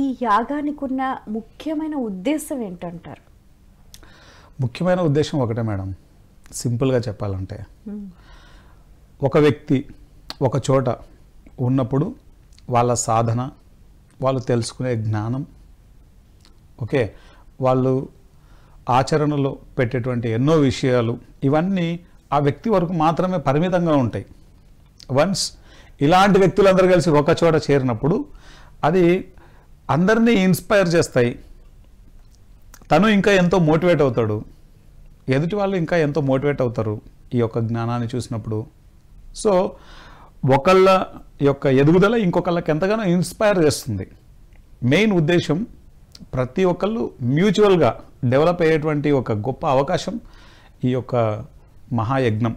ఈ యాగానికి ఉన్న ముఖ్యమైన ఉద్దేశం ఏంటంటారు ముఖ్యమైన ఉద్దేశం ఒకటే మేడం సింపుల్గా చెప్పాలంటే ఒక వ్యక్తి ఒక చోట ఉన్నప్పుడు వాళ్ళ సాధన వాళ్ళు తెలుసుకునే జ్ఞానం ఓకే వాళ్ళు ఆచరణలో పెట్టేటువంటి ఎన్నో విషయాలు ఇవన్నీ ఆ వ్యక్తి వరకు మాత్రమే పరిమితంగా ఉంటాయి వన్స్ ఇలాంటి వ్యక్తులందరూ కలిసి ఒక చోట చేరినప్పుడు అది అందరినీ ఇన్స్పైర్ చేస్తాయి తను ఇంకా ఎంతో మోటివేట్ అవుతాడు ఎదుటి వాళ్ళు ఇంకా ఎంతో మోటివేట్ అవుతారు ఈ యొక్క జ్ఞానాన్ని చూసినప్పుడు సో ఒకళ్ళ యొక్క ఎదుగుదల ఇంకొకళ్ళకి ఎంతగానో ఇన్స్పైర్ చేస్తుంది మెయిన్ ఉద్దేశం ప్రతి ఒక్కళ్ళు మ్యూచువల్గా డెవలప్ అయ్యేటువంటి ఒక గొప్ప అవకాశం ఈ యొక్క మహాయజ్ఞం